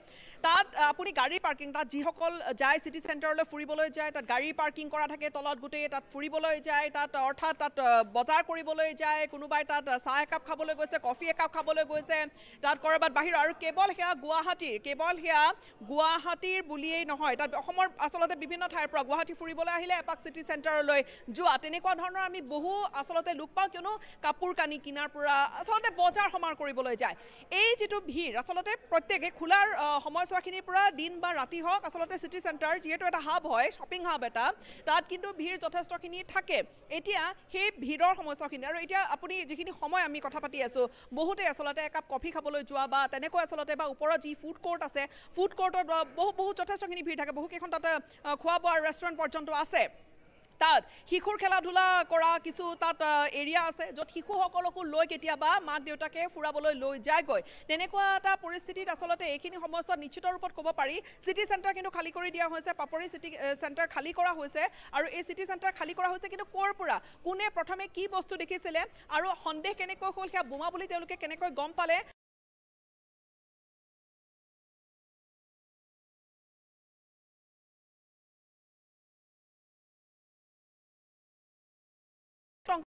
তাত আপুনি গাড়ী পাৰ্কিং তাত যিসকল যায় চিটি চেণ্টাৰলৈ ফুৰিবলৈ যায় তাত গাড়ী পাৰ্কিং কৰা থাকে তলত গোটেই তাত ফুৰিবলৈ যায় তাত অৰ্থাৎ তাত বজাৰ কৰিবলৈ যায় কোনোবাই তাত চাহ একাপ খাবলৈ গৈছে কফি একাপ খাবলৈ গৈছে তাত ক'ৰবাত বাহিৰ আৰু কেৱল সেয়া গুৱাহাটীৰ কেৱল সেয়া গুৱাহাটীৰ বুলিয়েই নহয় তাত অসমৰ আচলতে বিভিন্ন ঠাইৰ পৰা গুৱাহাটী ফুৰিবলৈ আহিলে এপাক চিটি চেণ্টাৰলৈ যোৱা তেনেকুৱা ধৰণৰ আমি বহু আচলতে লোক পাওঁ কিয়নো কাপোৰ কানি কিনাৰ পৰা আচলতে বজাৰ সমাৰ কৰিবলৈ যায় এই যিটো ভিৰ আচলতে প্ৰত্যেকে খোলাৰ সময়ছোৱাখিনিৰ পৰা দিন বা ৰাতি হওক আচলতে চিটি চেণ্টাৰ যিহেতু এটা হাব হয় শ্বপিং হাব এটা তাত কিন্তু ভিৰ যথেষ্টখিনি থাকে এতিয়া সেই ভিৰৰ সময়ছোৱাখিনি আৰু এতিয়া আপুনি যিখিনি সময় আমি কথা পাতি আছোঁ বহুতে আচলতে একাপ কফি খাবলৈ খাবলৈ যোৱা বা তেনেকৈ আচলতে বা ওপৰত যি ফুড কোৰ্ট আছে ফুড কোৰ্টত বহু বহুত যথেষ্টখিনি ভিৰ থাকে বহুকেইখন তাতে খোৱা বোৱা ৰেষ্টুৰেণ্ট পৰ্যন্ত আছে তাত শিশুৰ খেলা ধূলা কৰা কিছু তাত এৰিয়া আছে য'ত শিশুসকলকো লৈ কেতিয়াবা মাক দেউতাকে ফুৰাবলৈ লৈ যায়গৈ তেনেকুৱা এটা পৰিস্থিতিত আচলতে এইখিনি সময়ছোৱাত নিশ্চিত ৰূপত ক'ব পাৰি চিটি চেণ্টাৰ কিন্তু খালী কৰি দিয়া হৈছে পাপৰি চিটি চেণ্টাৰ খালী কৰা হৈছে আৰু এই চিটি চেণ্টাৰ খালী কৰা হৈছে কিন্তু ক'ৰ পৰা কোনে প্ৰথমে কি বস্তু দেখিছিলে আৰু সন্দেহ কেনেকৈ হ'ল সেয়া বোমা বুলি তেওঁলোকে কেনেকৈ গম পালে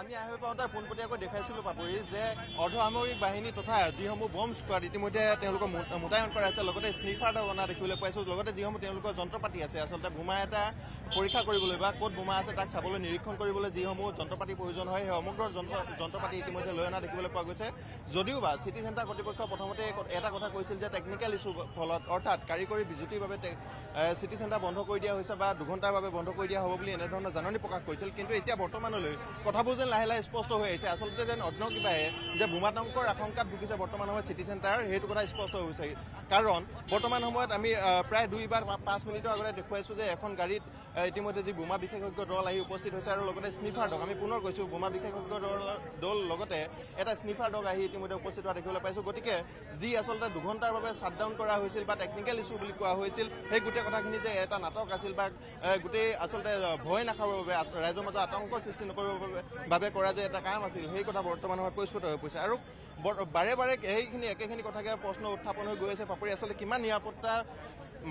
আমি আহি পাওঁতে পোনপটীয়াকৈ দেখাইছিলোঁ পাপৰি যে অৰ্ধসামৰিক বাহিনী তথা যিসমূহ বম স্কোৱাড ইতিমধ্যে তেওঁলোকক মোতায়ন কৰা হৈছে লগতে স্নিফাৰ অনা দেখিবলৈ পাইছোঁ লগতে যিসমূহ তেওঁলোকৰ যন্ত্ৰপাতি আছে আচলতে বোমা এটা পৰীক্ষা কৰিবলৈ বা ক'ত বোমা আছে তাক চাবলৈ নিৰীক্ষণ কৰিবলৈ যিসমূহ যন্ত্ৰপাতি প্ৰয়োজন হয় সেই সমগ্ৰ যন্ত্ৰ পাতি ইতিমধ্যে লৈ অনা দেখিবলৈ পোৱা গৈছে যদিওবা চিটি চেণ্টাৰ কৰ্তৃপক্ষ প্ৰথমতে এটা কথা কৈছিল যে টেকনিকেল ইছ্যুৰ ফলত অৰ্থাৎ কাৰিকৰী বিজুতিৰ বাবে চিটি চেণ্টাৰ বন্ধ কৰি দিয়া হৈছে বা দুঘণ্টাৰ বাবে বন্ধ কৰি দিয়া হ'ব বুলি এনেধৰণৰ জাননী প্ৰকাশ কৰিছিল কিন্তু এতিয়া বৰ্তমানলৈ কথাবোৰ কথাবোৰ যেন লাহে লাহে স্পষ্ট হৈ আহিছে আচলতে যেন অগ্ন কিবাহে যে বোমাতংকৰ আশংকাত ভুগিছে বৰ্তমান সময়ত চিটি চেণ্টাৰ সেইটো কথা স্পষ্ট হৈ গৈছে কাৰণ বৰ্তমান সময়ত আমি প্ৰায় দুই বা পাঁচ মিনিটৰ আগতে দেখুৱাইছোঁ যে এখন গাড়ীত ইতিমধ্যে যি বোমা বিশেষজ্ঞ দল আহি উপস্থিত হৈছে আৰু লগতে স্নিফাৰ ডগ আমি পুনৰ কৈছোঁ বোমা বিশেষজ্ঞ দলৰ দল লগতে এটা স্নিফাৰ ডগ আহি ইতিমধ্যে উপস্থিত হোৱা দেখিবলৈ পাইছোঁ গতিকে যি আচলতে দুঘণ্টাৰ বাবে শ্বাটডাউন কৰা হৈছিল বা টেকনিকেল ইছ্যু বুলি কোৱা হৈছিল সেই গোটেই কথাখিনি যে এটা নাটক আছিল বা গোটেই আচলতে ভয় নাখাবৰ বাবে ৰাইজৰ মাজত আতংক সৃষ্টি নকৰিবৰ বাবে বাবে কৰা যে এটা কাম আছিল সেই কথা বৰ্তমান সময়ত পৰিস্ফুট হৈ পৰিছে আৰু বাৰে বাৰে সেইখিনি একেখিনি কথাকে প্ৰশ্ন উত্থাপন হৈ গৈ আছে পাপৰি আচলতে কিমান নিৰাপত্তা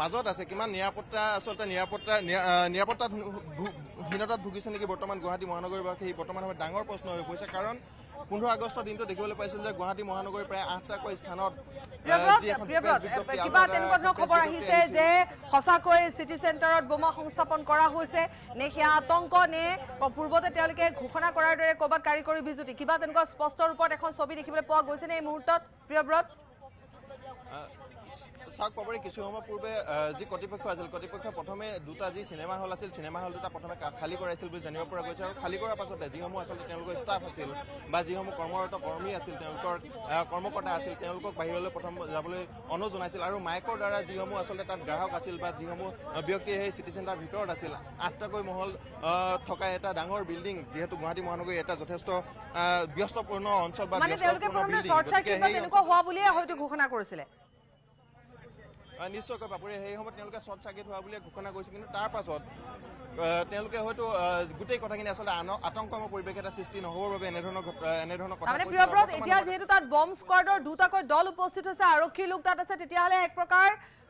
মাজত আছে কিমান নিৰাপত্তা আচলতে নিৰাপত্তা নিৰাপত্তাহীনতাত ভুগিছে নেকি বৰ্তমান গুৱাহাটী মহানগৰীবাসী বৰ্তমান সময়ত ডাঙৰ প্ৰশ্ন হৈ পৰিছে কাৰণ পোন্ধৰ আগষ্টৰ দিনটো দেখিবলৈ পাইছিল যে গুৱাহাটী মহানগৰীৰ প্ৰায় আঠটাকৈ স্থানত কিবা তেনেকুৱা ধৰণৰ খবৰ আহিছে যে সঁচাকৈ চিটি চেণ্টাৰত বোমা সংস্থাপন কৰা হৈছে নে সেয়া আতংক নে পূৰ্বতে তেওঁলোকে ঘোষণা কৰাৰ দৰে ক'ৰবাত কাৰিকৰী বিজুতি কিবা তেনেকুৱা স্পষ্ট ৰূপত এখন ছবি দেখিবলৈ পোৱা গৈছে নে এই মুহূৰ্তত প্ৰিয়ব্ৰত চাওক পাবলৈ কিছু সময় পূৰ্বে যি কৰ্তৃপক্ষ আছিল কৰ্তৃপক্ষ প্ৰথমে দুটা যি চিনেমা হল আছিল চিনেমা হল দুটা প্ৰথমে খালী কৰাইছিল বুলি জানিব পৰা গৈছে আৰু খালী কৰাৰ পাছতে যিসমূহ আচলতে তেওঁলোকৰ ষ্টাফ আছিল বা যিসমূহ কৰ্মৰত কৰ্মী আছিল তেওঁলোকৰ কৰ্মকৰ্তা আছিল তেওঁলোকক বাহিৰলৈ প্ৰথম যাবলৈ অনুৰোধ জনাইছিল আৰু মাইকৰ দ্বাৰা যিসমূহ আচলতে তাত গ্ৰাহক আছিল বা যিসমূহ ব্যক্তি সেই চিটি চেণ্টাৰৰ ভিতৰত আছিল আঠটাকৈ মহল থকা এটা ডাঙৰ বিল্ডিং যিহেতু গুৱাহাটী মহানগৰী এটা যথেষ্ট ব্যস্তপূৰ্ণ অঞ্চল বা নিশ্চয়কৈ বাপুৰে সেই সময়ত তেওঁলোকে শ্বৰ্ট চাৰ্কিট হোৱা বুলিয়ে ঘোষণা কৰিছে কিন্তু তাৰ তেওঁলোকে হয়তো গোটেই কথাখিনি আচলতে আতংকময় পৰিৱেশ এটা সৃষ্টি নহবৰ বাবে এনেধৰণৰ এতিয়া যিহেতু তাত বম স্কোৱাডৰ দুটাকৈ দল উপস্থিত হৈছে আৰক্ষী লোক তাত আছে তেতিয়াহ'লে এক প্ৰকাৰ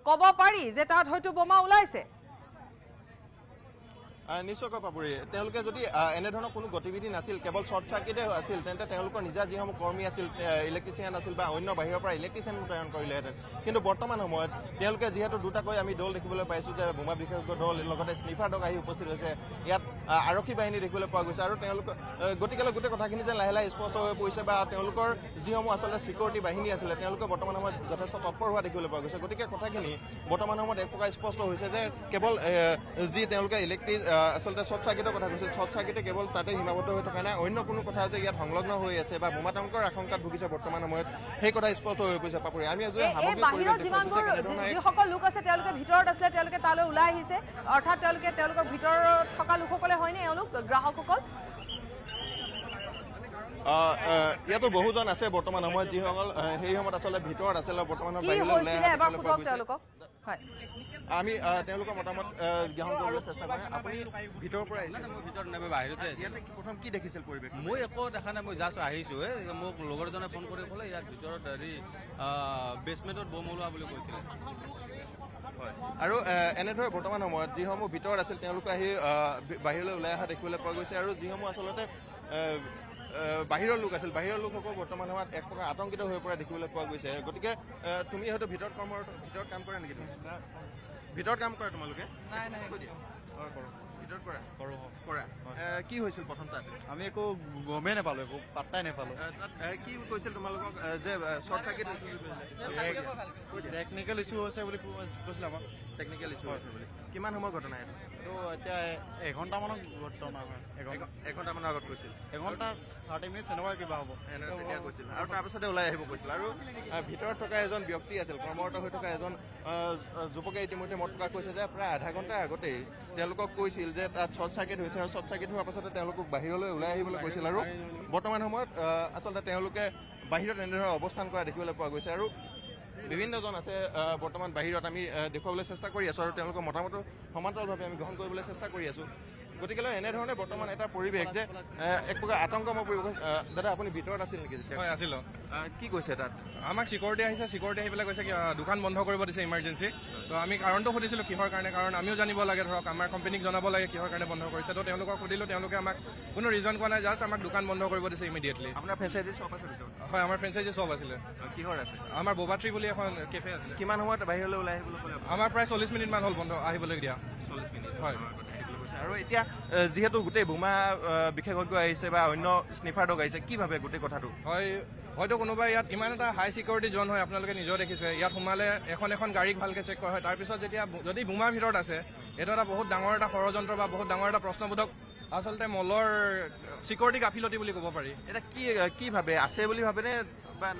কব পাৰি যে তাত হয়তো বোমা ওলাইছে নিশ্চয়কৈ পাবৰি তেওঁলোকে যদি এনেধৰণৰ কোনো গতিবিধি নাছিল কেৱল শ্বৰ্ট চাৰ্কিটে আছিল তেন্তে তেওঁলোকৰ নিজা যিসমূহ কৰ্মী আছিল ইলেক্ট্ৰিচিয়ান আছিল বা অন্য বাহিৰৰ পৰা ইলেক্ট্ৰিচিয়ান মোতায়ন কৰিলেহেঁতেন কিন্তু বৰ্তমান সময়ত তেওঁলোকে যিহেতু দুটাকৈ আমি দল দেখিবলৈ পাইছোঁ যে বোমা বিশেষজ্ঞ দল লগতে স্নিফাৰ দক আহি উপস্থিত হৈছে ইয়াত আৰক্ষী বাহিনী দেখিবলৈ পোৱা গৈছে আৰু তেওঁলোক গতিকেলৈ গোটেই কথাখিনি যেন লাহে লাহে স্পষ্ট হৈ পৰিছে বা তেওঁলোকৰ যিসমূহ আচলতে চিকিউৰিটি বাহিনী আছিলে তেওঁলোকে বৰ্তমান সময়ত যথেষ্ট তৎপৰ হোৱা দেখিবলৈ পোৱা গৈছে গতিকে কথাখিনি বৰ্তমান সময়ত এক প্ৰকাৰ স্পষ্ট হৈছে যে কেৱল যি তেওঁলোকে ইলেক্ট্ৰিক আচলতে শ্বৰ্ট চাৰ্কিটৰ কথা কৈছিল শ্বৰ্ট চাৰ্কিটে কেৱল তাতে সীমাবদ্ধ হৈ থকা নাই অন্য কোনো কথা যে ইয়াত সংলগ্ন হৈ আছে বা বোমাতংকৰ আশংকাত ভুগিছে বৰ্তমান সময়ত সেই কথা স্পষ্ট হৈ গৈছে পাপৰি আমি যিসকল লোক আছে তেওঁলোকে ভিতৰত আছিলে তেওঁলোকে তালৈ ওলাই আহিছে অৰ্থাৎ তেওঁলোকে তেওঁলোকক ভিতৰত থকা লোকসকলে হয়নে এওঁলোক গ্ৰাহকসকল ইয়াতো বহুজন আছে বৰ্তমান সময়ত যিসকল সেই সময়ত আচলতে ভিতৰত আছিলে বৰ্তমান আমি তেওঁলোকৰ মতামত গ্ৰহণ কৰিবলৈ চেষ্টা কৰিম আপুনি ভিতৰৰ পৰা আহিছে মই ভিতৰত নাই বাহিৰতে প্ৰথম কি দেখিছিল পৰিৱেশ মই একো দেখা নাই মই জাষ্ট আহিছোঁ মোক লগৰজনে ফোন কৰি ক'লে ইয়াৰ ভিতৰত হেৰি বেচমেণ্টত বম ওলোৱা বুলি কৈছিলে আৰু এনেদৰে বৰ্তমান সময়ত যিসমূহ ভিতৰত আছিল তেওঁলোকে আহি বাহিৰলৈ ওলাই অহা দেখিবলৈ পোৱা গৈছে আৰু যিসমূহ আচলতে বাহিৰৰ লোক আছিল বাহিৰৰ লোকসকল বৰ্তমান সময়ত এক প্ৰকাৰ আতংকিত হৈ পৰা দেখিবলৈ পোৱা গৈছে গতিকে তুমি হয়তো ভিতৰত কৰ্মৰত ভিতৰত কাম কৰা নেকি তুমি ভিতৰত কাম কৰা তোমালোকে নাই নাই কৰি অ কৰো ভিতৰত কৰা কৰো কৰা কি হৈছিল প্ৰথম তাত আমি একো গমে নাপালো একো পাত্তাই নাপালো কি কৈছিল তোমালোকক যে শ্বৰ্ট চাৰ্কিট হৈছিল টেকনিকেল হৈছে বুলি কৈছিল আমাক টেকনিকেল ইছ্যু হৈছে বুলি কিমান সময় ঘটনা এইটো ভিতৰত থকা এজন ব্যক্তি আছিল কৰ্মৰত হৈ থকা এজন যুৱকে ইতিমধ্যে মত প্ৰকাশ কৰিছে যে প্ৰায় আধা ঘণ্টাৰ আগতেই তেওঁলোকক কৈছিল যে তাত শ্বৰ্ট চাৰ্কিট হৈছে আৰু শ্বৰ্ট চাৰ্কিট হোৱাৰ পাছতে তেওঁলোকক বাহিৰলৈ ওলাই আহিবলৈ কৈছিল আৰু বৰ্তমান সময়ত আচলতে তেওঁলোকে বাহিৰত এনেধৰণৰ অৱস্থান কৰা দেখিবলৈ পোৱা গৈছে আৰু বিভিন্নজন আছে বৰ্তমান বাহিৰত আমি দেখুৱাবলৈ চেষ্টা কৰি আছো আৰু তেওঁলোকৰ মতামত সমান্তৰভাৱে আমি গ্ৰহণ কৰিবলৈ চেষ্টা কৰি আছোঁ গতিকেলৈ এনেধৰণে বৰ্তমান এটা পৰিৱেশ যে এক প্ৰকাৰ আতংকময় পৰিৱেশ দাদা আপুনি ভিতৰত আছিল নেকি হয় আছিলোঁ কি কৈছে তাত আমাক চিকৰটি আহিছে চিকৰটি আহি পেলাই কৈছে দোকান বন্ধ কৰিব দিছে ইমাৰ্জেঞ্চি তো আমি কাৰণটো সুধিছিলোঁ কিহৰ কাৰণে কাৰণ আমিও জানিব লাগে ধৰক আমাৰ কোম্পানীক জনাব লাগে কিহৰ কাৰণে বন্ধ কৰিছে তো তেওঁলোকক সুধিলোঁ তেওঁলোকে আমাক কোনো ৰিজন কোৱা নাই জাষ্ট আমাক দোকান বন্ধ কৰিব দিছে ইমিডিয়েটলি আপোনাৰ ফেচিলিটি চব আছে হয় আমাৰ ফ্ৰেঞ্চাইজি শ্বপ আছিলে আমাৰ বোবাত্ৰী বুলি এখন কেফে আছিলে কিমান সময়ত বাহিৰলৈ ওলাই আহিবলৈ আমাৰ প্ৰায় চল্লিছ মিনিটমান হ'ল বন্ধ আহিবলৈ দিয়া হয় আৰু এতিয়া যিহেতু গোটেই বোমা বিশেষজ্ঞ আহিছে বা অন্য স্নিফাৰ ডগ আহিছে কিভাৱে গোটেই কথাটো হয় হয়তো কোনোবাই ইয়াত ইমান এটা হাই ছিকিউৰিটি জ'ন হয় আপোনালোকে নিজৰ দেখিছে ইয়াত সোমালে এখন এখন গাড়ীক ভালকৈ চেক কৰা হয় তাৰপিছত যেতিয়া যদি বোমাৰ ভিতৰত আছে এইটো এটা বহুত ডাঙৰ এটা ষড়যন্ত্ৰ বা বহুত ডাঙৰ এটা প্ৰশ্নবোধক আচলতে মলৰ চিকিউৰিটি গাফিলতি বুলি কব পাৰি এতিয়া কি কি ভাবে আছে বলে ভাবে নে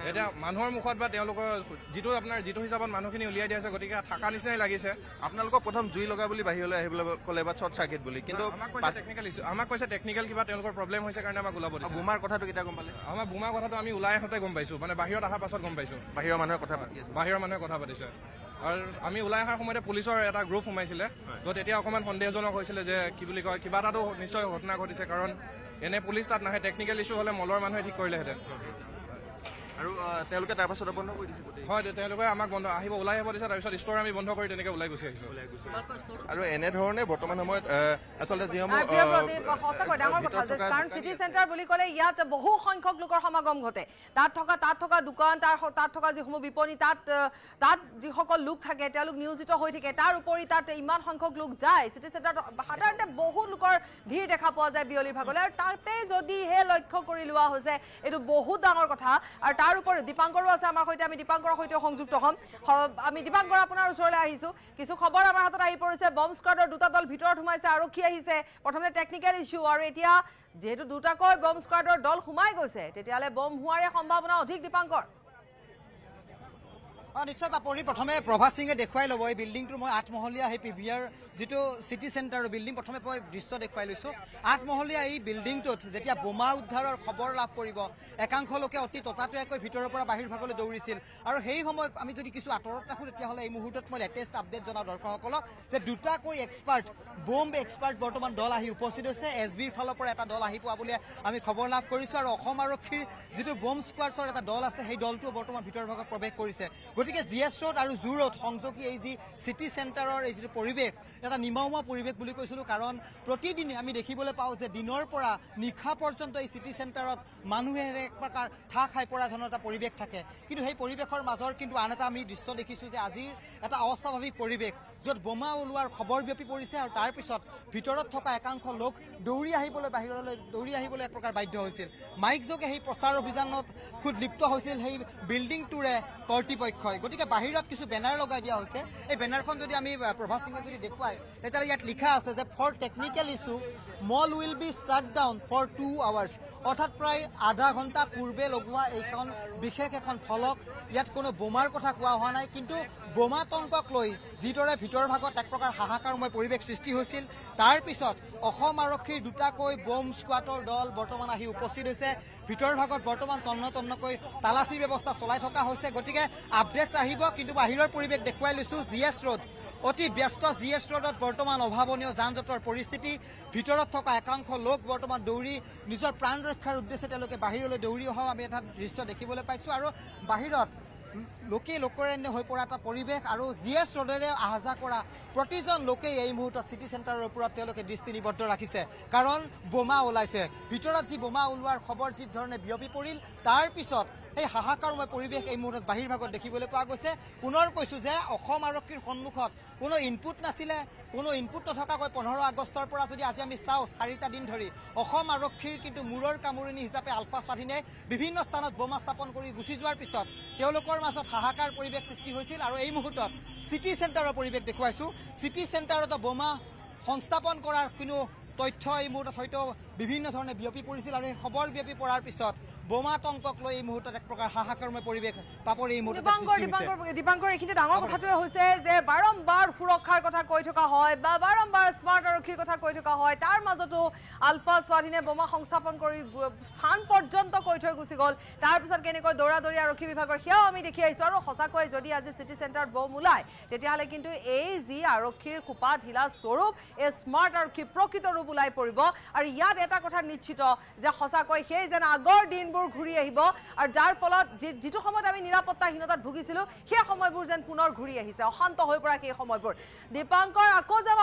এটা মানুহৰ মুখত বা তেওঁলোকৰ যিটো আপোনাৰ যিটো হিচাপত মানুহখিনি উলিয়াই দিয়া আছে গতিকে থকা নিচিনাই লাগিছে আপোনালোকৰ প্ৰথম জুই লগা বুলি বাহিৰলৈ আহিবলৈ ক'লে বা শ্বৰ্ট চাৰ্কিট বুলি কিন্তু টেকনিকেল আমাক কৈছে টেকনিকেল কিবা তেওঁলোকৰ প্ৰব্লেম হৈছে কাৰণে আমাক ওলাব দিছে বোমাৰ কথাটো কেতিয়া গম পালে আমাৰ বোমাৰ কথাটো আমি ওলাই আহোঁতে গম পাইছোঁ মানে বাহিৰত অহাৰ পাছত গম পাইছোঁ বাহিৰৰ মানুহে কথা পাতি বাহিৰৰ মানুহে কথা পাতিছে আমি ওলাই অহাৰ সময়তে পুলিচৰ এটা গ্ৰুপ সোমাইছিলে য'ত এতিয়া অকণমান সন্দেহজনক হৈছিলে যে কি বুলি কয় কিবা এটাতো নিশ্চয় ঘটনা ঘটিছে কাৰণ এনে পুলিচ তাত নাহে টেকনিকেল ইছ্যু হ'লে মলৰ মানুহে ঠিক কৰিলেহেঁতেন আৰু তেওঁলোকে তাৰ পাছত বন্ধ কৰি দিছে হয় তেওঁলোকে আমাক বন্ধ আহিব ওলাই আহিব দিছে তাৰপিছত ষ্টৰ আমি বন্ধ কৰি তেনেকৈ ওলাই গুচি আহিছোঁ আৰু এনেধৰণে বৰ্তমান সময়ত আচলতে যিসমূহ কাৰণ চিটি চেণ্টাৰ বুলি ক'লে ইয়াত বহু সংখ্যক লোকৰ সমাগম ঘটে তাত থকা তাত থকা দোকান তাৰ তাত থকা যিসমূহ বিপণী তাত তাত যিসকল লোক থাকে তেওঁলোক নিয়োজিত হৈ থাকে তাৰ উপৰি তাত ইমান সংখ্যক লোক যায় চিটি চেণ্টাৰত সাধাৰণতে বহুত লোকৰ ভিৰ দেখা পোৱা যায় বিয়লিৰ ভাগলৈ আৰু তাতে যদিহে লক্ষ্য কৰি লোৱা হৈছে এইটো বহুত ডাঙৰ কথা আৰু তাৰ তাৰ ওপৰত দীপাংকৰো আছে আমাৰ সৈতে আমি দীপাংকৰ সৈতে সংযুক্ত হ'ম আমি দীপাংকৰ আপোনাৰ ওচৰলৈ আহিছোঁ কিছু খবৰ আমাৰ হাতত আহি পৰিছে বম স্কোৱাডৰ দুটা দল ভিতৰত সোমাইছে আৰক্ষী আহিছে প্ৰথমতে টেকনিকেল ইছ্যু আৰু এতিয়া যিহেতু দুটাকৈ বম স্কোৱাডৰ দল সোমাই গৈছে তেতিয়াহ'লে বম হোৱাৰে সম্ভাৱনা অধিক দীপাংকৰ অঁ নিশ্চয় পাপৰি প্ৰথমে প্ৰভাত সিঙে দেখুৱাই ল'ব এই বিল্ডিংটো মই আঠমহলীয়া সেই পি ভি আৰ যিটো চিটি চেণ্টাৰৰ বিল্ডিং প্ৰথমে মই দৃশ্য দেখুৱাই লৈছোঁ আঠমহলীয়া এই বিল্ডিংটোত যেতিয়া বোমা উদ্ধাৰৰ খবৰ লাভ কৰিব একাংশ লোকে অতি ততাতৈয়াকৈ ভিতৰৰ পৰা বাহিৰ ভাগলৈ দৌৰিছিল আৰু সেই সময়ত আমি যদি কিছু আঁতৰত ৰাখোঁ তেতিয়াহ'লে এই মুহূৰ্তত মই লেটেষ্ট আপডেট জনাওঁ দৰ্শকসকলক যে দুটাকৈ এক্সপাৰ্ট বোম এক্সপাৰ্ট বৰ্তমান দল আহি উপস্থিত হৈছে এছ বিৰ ফালৰ পৰা এটা দল আহি পোৱা বুলি আমি খবৰ লাভ কৰিছোঁ আৰু অসম আৰক্ষীৰ যিটো বোম স্কোৱাডছৰ এটা দল আছে সেই দলটোও বৰ্তমান ভিতৰৰ ভাগত প্ৰৱেশ কৰিছে গতিকে জি এছ ৰোড আৰু জু ৰোড সংযোগী এই যি চিটি চেণ্টাৰৰ এই যিটো পৰিৱেশ এটা নিমাওমা পৰিৱেশ বুলি কৈছিলোঁ কাৰণ প্ৰতিদিনে আমি দেখিবলৈ পাওঁ যে দিনৰ পৰা নিশা পৰ্যন্ত এই চিটি চেণ্টাৰত মানুহে এক প্ৰকাৰ ঠা খাই পৰা ধৰণৰ এটা পৰিৱেশ থাকে কিন্তু সেই পৰিৱেশৰ মাজৰ কিন্তু আন এটা আমি দৃশ্য দেখিছোঁ যে আজিৰ এটা অস্বাভাৱিক পৰিৱেশ য'ত বোমা ওলোৱাৰ খবৰ বিয়পি পৰিছে আৰু তাৰপিছত ভিতৰত থকা একাংশ লোক দৌৰি আহিবলৈ বাহিৰলৈ দৌৰি আহিবলৈ এক প্ৰকাৰ বাধ্য হৈছিল মাইক যোগে সেই প্ৰচাৰ অভিযানত খুব লিপ্ত হৈছিল সেই বিল্ডিংটোৰে কৰ্তৃপক্ষ হয় গতিকে বাহিৰত কিছু বেনাৰ লগাই দিয়া হৈছে এই বেনাৰখন যদি আমি প্ৰভাত সিঙে যদি দেখুৱাই তেতিয়াহ'লে ইয়াত লিখা আছে যে for technical issue mall will be shut down for two hours অৰ্থাৎ প্ৰায় আধা ঘণ্টা পূৰ্বে লগোৱা এইখন বিশেষ এখন ফলক ইয়াত কোনো বোমাৰ কথা কোৱা হোৱা নাই কিন্তু বোমা বোমাতংকক লৈ যিদৰে ভিতৰৰ ভাগত এক প্ৰকাৰ হাহাকাৰময় পৰিৱেশ সৃষ্টি হৈছিল তাৰপিছত অসম আৰক্ষীৰ দুটাকৈ বম স্কোৱাডৰ দল বৰ্তমান আহি উপস্থিত হৈছে ভিতৰৰ ভাগত বৰ্তমান তন্ন তন্নকৈ তালাচীৰ ব্যৱস্থা চলাই থকা হৈছে গতিকে আপডেট ফ্ৰেছ আহিব কিন্তু বাহিৰৰ পৰিৱেশ দেখুৱাই লৈছোঁ জি এছ ৰোড অতি ব্যস্ত জি এছ ৰোডত বৰ্তমান অভাৱনীয় যান জঁটৰ পৰিস্থিতি ভিতৰত থকা একাংশ লোক বৰ্তমান দৌৰি নিজৰ প্ৰাণ ৰক্ষাৰ উদ্দেশ্যে তেওঁলোকে বাহিৰলৈ দৌৰি অহাও আমি এটা দৃশ্য দেখিবলৈ পাইছোঁ আৰু বাহিৰত লোকেই লোকৰণ্য হৈ পৰা এটা পৰিৱেশ আৰু জি এছ ৰোডেৰে অহা যোৱা কৰা প্ৰতিজন লোকেই এই মুহূৰ্তত চিটি চেণ্টাৰৰ ওপৰত তেওঁলোকে দৃষ্টি নিবদ্ধ ৰাখিছে কাৰণ বোমা ওলাইছে ভিতৰত যি বোমা ওলোৱাৰ খবৰ যি ধৰণে বিয়পি পৰিল তাৰ পিছত সেই হাহাকাৰময় পৰিৱেশ এই মুহূৰ্তত বাহিৰভাগত দেখিবলৈ পোৱা গৈছে পুনৰ কৈছোঁ যে অসম আৰক্ষীৰ সন্মুখত কোনো ইনপুট নাছিলে কোনো ইনপুট নথকাকৈ পোন্ধৰ আগষ্টৰ পৰা যদি আজি আমি চাওঁ চাৰিটা দিন ধৰি অসম আৰক্ষীৰ কিন্তু মূৰৰ কামোৰণি হিচাপে আলফা স্বাধীনে বিভিন্ন স্থানত বোমা স্থাপন কৰি গুচি যোৱাৰ পিছত তেওঁলোকৰ মাজত হাহাকাৰ পৰিৱেশ সৃষ্টি হৈছিল আৰু এই মুহূৰ্তত চিটি চেণ্টাৰৰ পৰিৱেশ দেখুৱাইছোঁ চিটি চেণ্টাৰতো বোমা সংস্থাপন কৰাৰ কোনো তথ্য এই মুহূৰ্তত হয়তো বিভিন্ন ধৰণে বিয়পি পৰিছিল আৰু এই খবৰ বিয়পি পৰাৰ পিছত বোমা তংকক লৈ এই মুহূৰ্তত এক প্ৰকাৰ হাহাকাৰময় পৰিৱেশ পাপৰ এই মুহূৰ্তত দীপাংকৰ এইখিনি ডাঙৰ কথাটোৱে হৈছে যে বাৰম্বাৰ সুৰক্ষাৰ কথা কৈ থকা হয় বা বাৰম্বাৰ স্মাৰ্ট আৰক্ষীৰ কথা কৈ থকা হয় তাৰ মাজতো আলফা স্বাধীনে বোমা সংস্থাপন কৰি স্থান পৰ্যন্ত কৈ থৈ গুচি গ'ল তাৰপিছত কেনেকৈ দৌৰাদৌৰি আৰক্ষী বিভাগৰ সেয়াও আমি দেখি আহিছোঁ আৰু সঁচাকৈ যদি আজি চিটি চেণ্টাৰত বম ওলায় তেতিয়াহ'লে কিন্তু এই যি আৰক্ষীৰ খোপা স্বৰূপ এই স্মাৰ্ট আৰক্ষী প্ৰকৃত ৰূপ ওলাই পৰিব আৰু ইয়াত এটা কথা নিশ্চিত যে সঁচাকৈ সেই যেন আগৰ দিনবোৰ ঘূৰি আহিব আৰু যাৰ ফলত যি যিটো সময়ত আমি নিৰাপত্তাহীনতাত ভুগিছিলোঁ সেই সময়বোৰ যেন পুনৰ ঘূৰি আহিছে অশান্ত হৈ পৰা সেই সময়বোৰ দীপাংকৰ আকৌ যাব